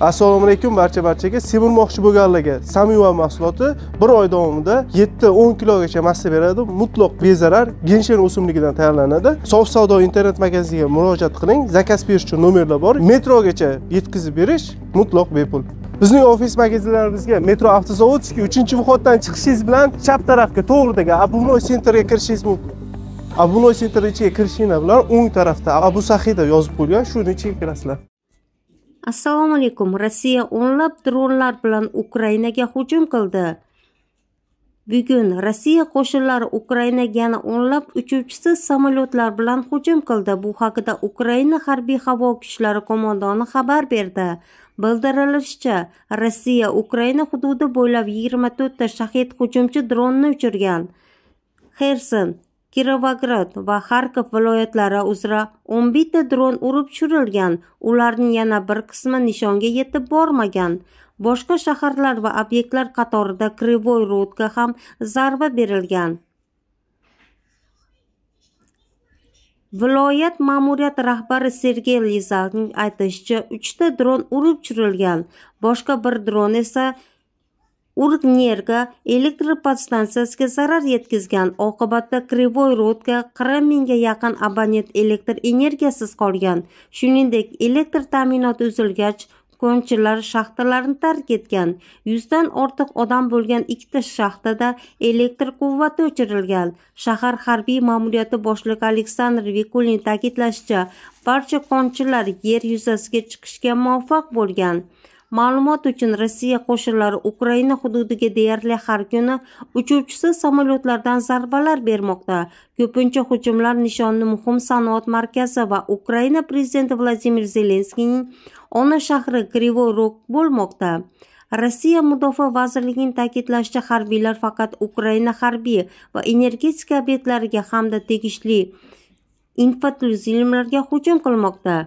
assalomu alaykum barcha barchaga semirmoqchi bo'lganlarga samiva mahsuloti bir oy davomida yetti o'n kilogacha massa beradi mutloq bezarar genshen o'simligidan tayyorlanadi sof savdo internet magazinga murojaat qiling zakaz berish uchun nomerlar bor metrogacha yetkazib berish mutloq bepul bizning ofis magazinlarimizga metro avtozavodskiy uchinchi vxoddan chiqishingiz bilan chap tarafga to'g'ridagi обувной sentrga kirishingiz mumkin obuvnoy sentr ichiga kirishinglar bilan o'ng tarafda abu sahida yozib qo'yilgan shuni ichiga kirasizlar assalomu alaykum rossiya o'nlab dronlar bilan ukrainaga hujum qildi bugun rossiya qo'shinlari ukrainaga yana o'nlab uchuvchisi samolyotlar bilan hujum qildi bu haqida ukraina harbiy havo kuchlari qo'mondoni xabar berdi bildirilishicha rossiya ukraina hududi bo'ylab yigirma to'rtta shahid hujumchi dronni uchirgan xerson kirovograd va xarkov viloyatlari uzra 11 ta dron urib tushirilgan ularning yana bir qismi nishonga yetib bormagan boshqa shaharlar va obyektlar qatorida krivoy rudga ham zarba berilgan viloyat ma'muriyati rahbari sergey lizakning aytishicha 3 ta dron urib tushirilgan boshqa bir dron esa urgnerga elektr podstantsiyasiga zarar yetkazgan oqibatda krivoy rodga 40 mingga yaqin abonent elektr energiyasiz qolgan shuningdek elektr ta'minoti uzilgach konchilar shaxtalarini tark etgan 100 dan ortiq odam bo'lgan ikkita shaxtada elektr quvvati o'chirilgan shahar harbiy ma'muriyati boshlig'i aleksandr vikulin ta'kidlashicha barcha konchilar yer yuzasiga chiqishga muvaffaq bo'lgan Ma'lumot uchun Rossiya qo'shinlari Ukraina hududiga deyarli har kuni uchuvchisi samolyotlardan zarbalar bermoqda. Ko'pincha hujumlar nishonni muhim sanoat markazi va Ukraina prezidenti Vladimir Zelenskiyning ona shahri Krivoy Rok bo'lmoqda. Rossiya mudofaa vazirligining ta'kidlashicha harbiylar faqat Ukraina harbiy va energetika obyektlariga hamda tegishli infratuzilmalarga hujum qilmoqda